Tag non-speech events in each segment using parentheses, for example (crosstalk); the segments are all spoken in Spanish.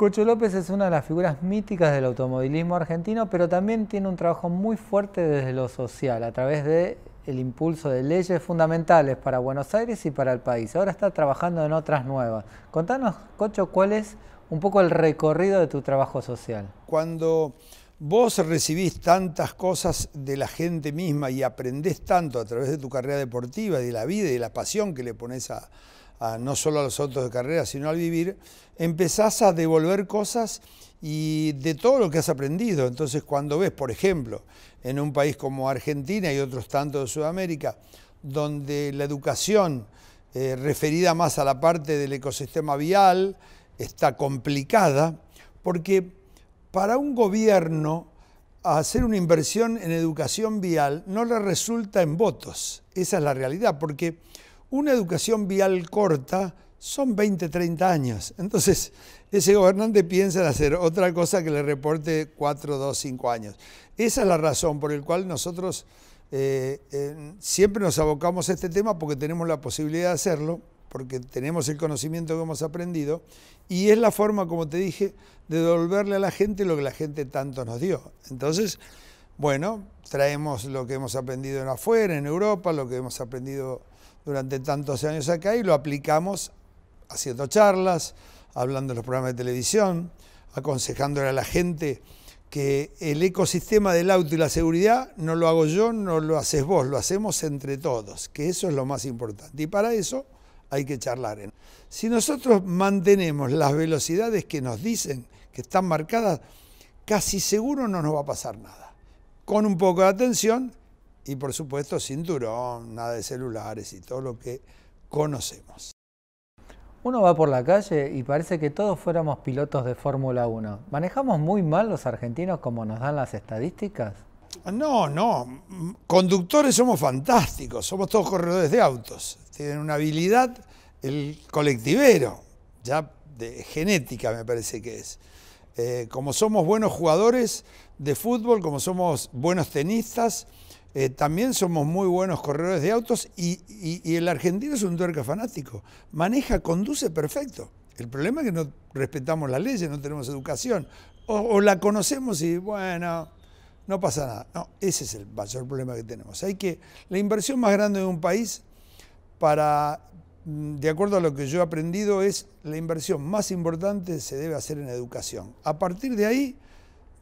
Cocho López es una de las figuras míticas del automovilismo argentino, pero también tiene un trabajo muy fuerte desde lo social, a través de impulso de leyes fundamentales para Buenos Aires y para el país. Ahora está trabajando en otras nuevas. Contanos, Cocho, cuál es un poco el recorrido de tu trabajo social. Cuando vos recibís tantas cosas de la gente misma y aprendés tanto a través de tu carrera deportiva, de la vida y de la pasión que le pones a, no solo a los autos de carrera, sino al vivir, empezás a devolver cosas y de todo lo que has aprendido. Entonces, cuando ves, por ejemplo, en un país como Argentina y otros tantos de Sudamérica, donde la educación eh, referida más a la parte del ecosistema vial está complicada, porque para un gobierno hacer una inversión en educación vial no le resulta en votos. Esa es la realidad, porque una educación vial corta son 20, 30 años. Entonces, ese gobernante piensa en hacer otra cosa que le reporte 4, 2, 5 años. Esa es la razón por la cual nosotros eh, eh, siempre nos abocamos a este tema porque tenemos la posibilidad de hacerlo, porque tenemos el conocimiento que hemos aprendido y es la forma, como te dije, de devolverle a la gente lo que la gente tanto nos dio. Entonces, bueno, traemos lo que hemos aprendido en afuera, en Europa, lo que hemos aprendido durante tantos años acá y lo aplicamos haciendo charlas, hablando en los programas de televisión, aconsejándole a la gente que el ecosistema del auto y la seguridad no lo hago yo, no lo haces vos, lo hacemos entre todos, que eso es lo más importante. Y para eso hay que charlar. Si nosotros mantenemos las velocidades que nos dicen, que están marcadas, casi seguro no nos va a pasar nada. Con un poco de atención y por supuesto cinturón, nada de celulares y todo lo que conocemos. Uno va por la calle y parece que todos fuéramos pilotos de Fórmula 1. ¿Manejamos muy mal los argentinos como nos dan las estadísticas? No, no. Conductores somos fantásticos, somos todos corredores de autos. Tienen una habilidad el colectivero, ya de genética me parece que es. Eh, como somos buenos jugadores de fútbol, como somos buenos tenistas, eh, también somos muy buenos corredores de autos y, el argentino es un tuerca fanático. Maneja, conduce perfecto. El problema es que no respetamos las leyes, no tenemos educación. O, la conocemos y bueno, no pasa nada. No, ese es el mayor problema que tenemos. Hay que, la inversión más grande de un país para, mm, de acuerdo a lo que yo he aprendido, es la inversión más importante se debe hacer en educación. A partir de ahí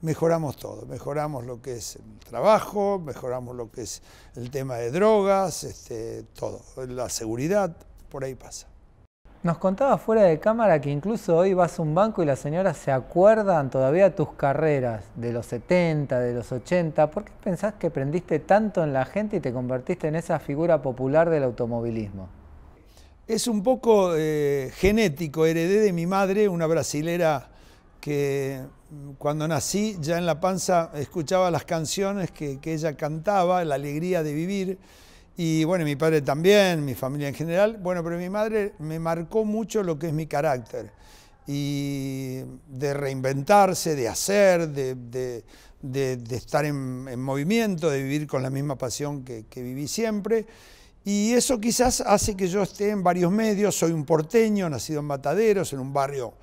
mejoramos todo, mejoramos lo que es el trabajo, mejoramos lo que es el tema de drogas, este, todo, la seguridad, por ahí pasa. Nos contaba fuera de cámara que incluso hoy vas a un banco y las señoras se acuerdan todavía tus carreras de los 70, de los 80. ¿Por qué pensás que prendiste tanto en la gente y te convertiste en esa figura popular del automovilismo? Es un poco eh, genético, heredé de mi madre, una brasilera que cuando nací, ya en la panza escuchaba las canciones que, ella cantaba, la alegría de vivir. Y bueno, mi padre también, mi familia en general. Bueno, pero mi madre me marcó mucho lo que es mi carácter. Y de reinventarse, de hacer, de, estar en, movimiento, de vivir con la misma pasión que, que viví siempre. Y eso quizás hace que yo esté en varios medios. Soy un porteño, nacido en Mataderos, en un barrio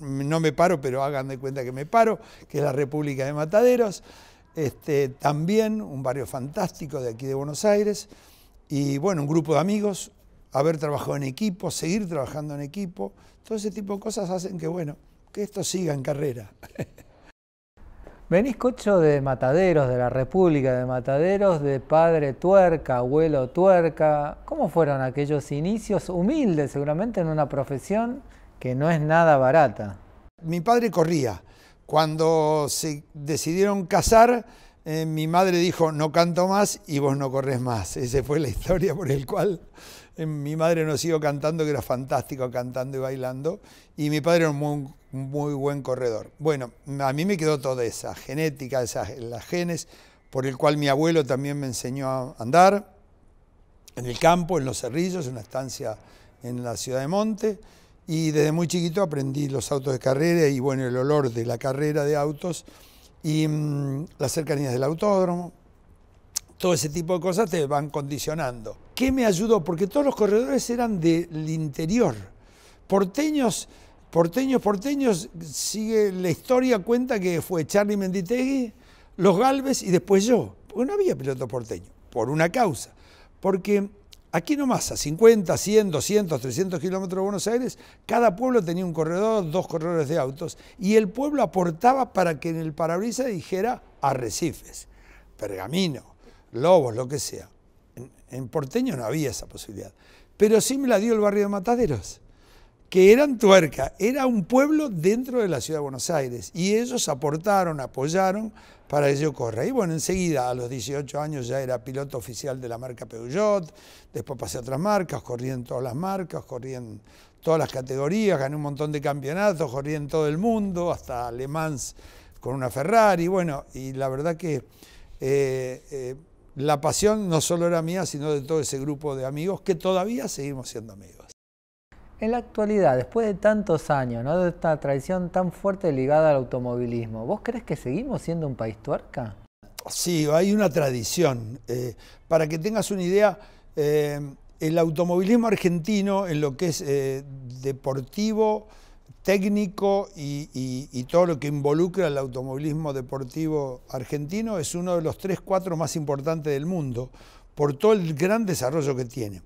no me paro, pero hagan de cuenta que me paro, que es la República de Mataderos. Este, también un barrio fantástico de aquí de Buenos Aires. Y bueno, un grupo de amigos, haber trabajado en equipo, seguir trabajando en equipo, todo ese tipo de cosas hacen que, bueno, que esto siga en carrera. (laughs) Venís cocho de Mataderos, de la República de Mataderos, de padre tuerca, abuelo tuerca. ¿Cómo fueron aquellos inicios humildes, seguramente en una profesión que no es nada barata. Mi padre corría. Cuando se decidieron casar, eh, mi madre dijo, no canto más y vos no corres más. Esa fue la historia por la cual eh, mi madre nos siguió cantando, que era fantástico cantando y bailando, y mi padre era un muy, buen corredor. Bueno, a mí me quedó toda esa genética, esas, las genes, por el cual mi abuelo también me enseñó a andar, en el campo, en los cerrillos, en una estancia en la ciudad de Monte y desde muy chiquito aprendí los autos de carrera y bueno, el olor de la carrera de autos y mm, las cercanías del autódromo. Todo ese tipo de cosas te van condicionando. ¿Qué me ayudó? Porque todos los corredores eran del interior. Porteños, porteños, porteños, sigue la historia cuenta que fue Charlie Menditegui, los Galves y después yo. no había piloto porteño, por una causa. Porque Aquí nomás, a 50, 100, 200, 300 kilómetros de Buenos Aires, cada pueblo tenía un corredor, dos corredores de autos, y el pueblo aportaba para que en el parabrisas dijera arrecifes, pergamino, lobos, lo que sea. En, en porteño no había esa posibilidad. Pero sí me la dio el barrio de Mataderos que eran tuerca, era un pueblo dentro de la ciudad de Buenos Aires y ellos aportaron, apoyaron para ello correr. Y bueno, enseguida a los 18 años ya era piloto oficial de la marca Peugeot, después pasé a otras marcas, corrí en todas las marcas, corrí en todas las categorías, gané un montón de campeonatos, corrí en todo el mundo, hasta Le Mans con una Ferrari, bueno, y la verdad que eh, eh, la pasión no solo era mía, sino de todo ese grupo de amigos que todavía seguimos siendo amigos. En la actualidad, después de tantos años, ¿no? de esta tradición tan fuerte ligada al automovilismo, ¿vos crees que seguimos siendo un país tuerca? Sí, hay una tradición. Eh, para que tengas una idea, eh, el automovilismo argentino, en lo que es eh, deportivo, técnico y, y, todo lo que involucra el automovilismo deportivo argentino, es uno de los tres, cuatro más importantes del mundo, por todo el gran desarrollo que tiene.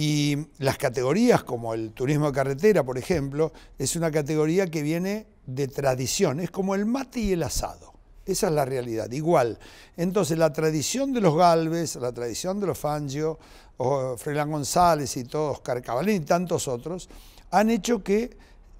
Y las categorías, como el turismo de carretera, por ejemplo, es una categoría que viene de tradición, es como el mate y el asado. Esa es la realidad, igual. Entonces, la tradición de los Galves, la tradición de los Fangio, o González y todos, Carcabalín y tantos otros, han hecho que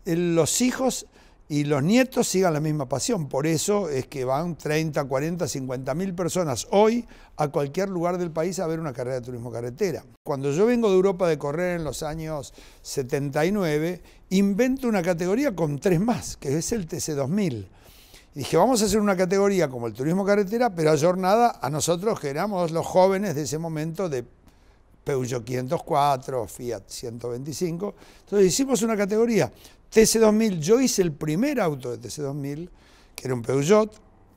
eh, los hijos y los nietos sigan la misma pasión. Por eso es que van 30, 40, 50 mil personas hoy a cualquier lugar del país a ver una carrera de turismo carretera. Cuando yo vengo de Europa de correr en los años 79, invento una categoría con tres más, que es el TC2000. dije, vamos a hacer una categoría como el turismo carretera, pero a jornada a nosotros que éramos los jóvenes de ese momento de Peugeot 504, Fiat 125. Entonces hicimos una categoría. TC2000, yo hice el primer auto de TC2000, que era un Peugeot,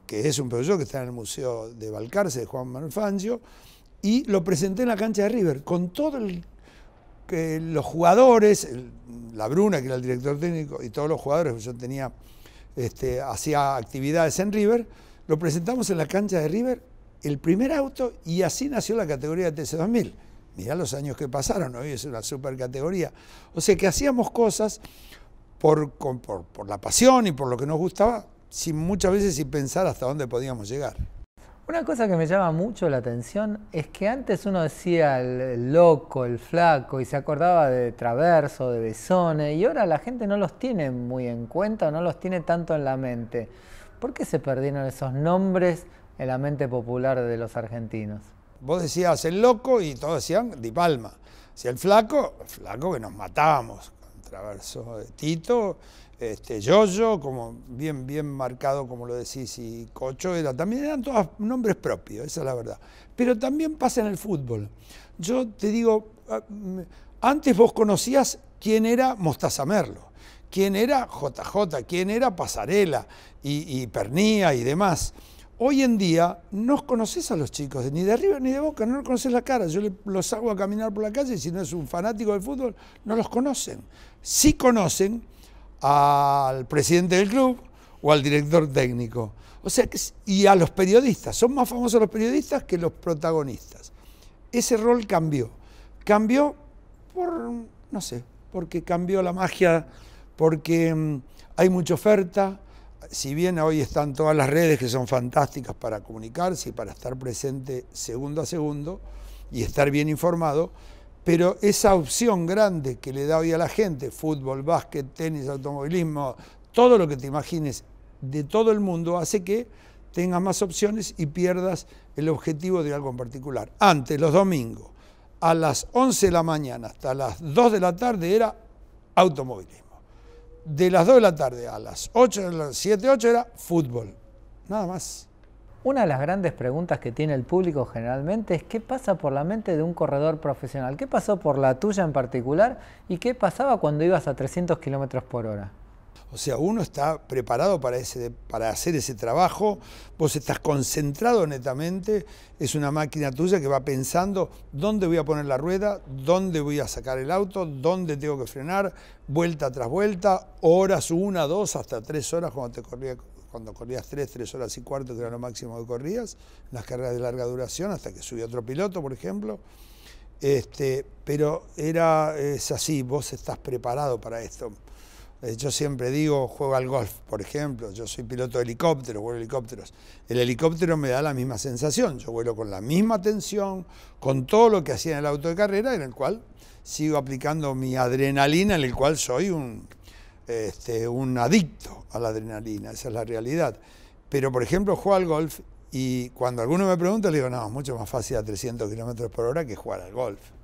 que es un Peugeot que está en el Museo de Balcarce de Juan Manuel Fangio, y lo presenté en la cancha de River, con todos los jugadores, la Bruna, que era el director técnico, y todos los jugadores que yo tenía, este, hacía actividades en River, lo presentamos en la cancha de River, el primer auto, y así nació la categoría de TC2000. Mirá los años que pasaron, hoy es una supercategoría. O sea que hacíamos cosas por, la pasión y por lo que nos gustaba, sin, muchas veces sin pensar hasta dónde podíamos llegar. Una cosa que me llama mucho la atención es que antes uno decía el loco, el flaco, y se acordaba de Traverso, de Besone, y ahora la gente no los tiene muy en cuenta, no los tiene tanto en la mente. ¿Por qué se perdieron esos nombres en la mente popular de los argentinos? Vos decías el loco y todos decían Di Palma. Si el flaco, flaco que nos matábamos. Traverso de Tito, este, Yoyo, como bien, bien marcado, como lo decís, y Cocho, era, también eran todos nombres propios, esa es la verdad. Pero también pasa en el fútbol. Yo te digo, ah, mm, antes vos conocías quién era Mostaza Merlo, quién era JJ, quién era Pasarela y, y Pernía y demás. Hoy en día no conoces a los chicos, ni de arriba ni de boca, no conoces la cara. Yo los hago a caminar por la calle y si no es un fanático del fútbol, no los conocen. Sí conocen al presidente del club o al director técnico. O sea, y a los periodistas. Son más famosos los periodistas que los protagonistas. Ese rol cambió. Cambió por, no sé, porque cambió la magia, porque mm, hay mucha oferta si bien hoy están todas las redes que son fantásticas para comunicarse y para estar presente segundo a segundo y estar bien informado, pero esa opción grande que le da hoy a la gente, fútbol, básquet, tenis, automovilismo, todo lo que te imagines de todo el mundo, hace que tengas más opciones y pierdas el objetivo de algo en particular. Antes, los domingos, a las 11 de la mañana hasta las 2 de la tarde era automovilismo de las 2 de la tarde a las 8, de las 7, 8 era fútbol. Nada más. Una de las grandes preguntas que tiene el público generalmente es qué pasa por la mente de un corredor profesional. ¿Qué pasó por la tuya en particular y qué pasaba cuando ibas a 300 kilómetros por hora? O sea, uno está preparado para, para hacer ese trabajo, vos estás concentrado netamente, es una máquina tuya que va pensando dónde voy a poner la rueda, dónde voy a sacar el auto, dónde tengo que frenar, vuelta tras vuelta, horas, una, dos, hasta tres horas cuando te corría cuando corrías tres, tres horas y cuarto, que era lo máximo que corrías, las carreras de larga duración, hasta que subió otro piloto, por ejemplo. Este, pero era, es así, vos estás preparado para esto. Eh, yo siempre digo, juego al golf, por ejemplo, yo soy piloto de helicópteros, vuelo helicópteros. El helicóptero me da la misma sensación, yo vuelo con la misma tensión, con todo lo que hacía en el auto de carrera, en el cual sigo aplicando mi adrenalina, en el cual soy un, este, un adicto a la adrenalina, esa es la realidad. Pero, por ejemplo, juego al golf y cuando alguno me pregunta, le digo, no, es mucho más fácil a 300 kilómetros por hora que jugar al golf.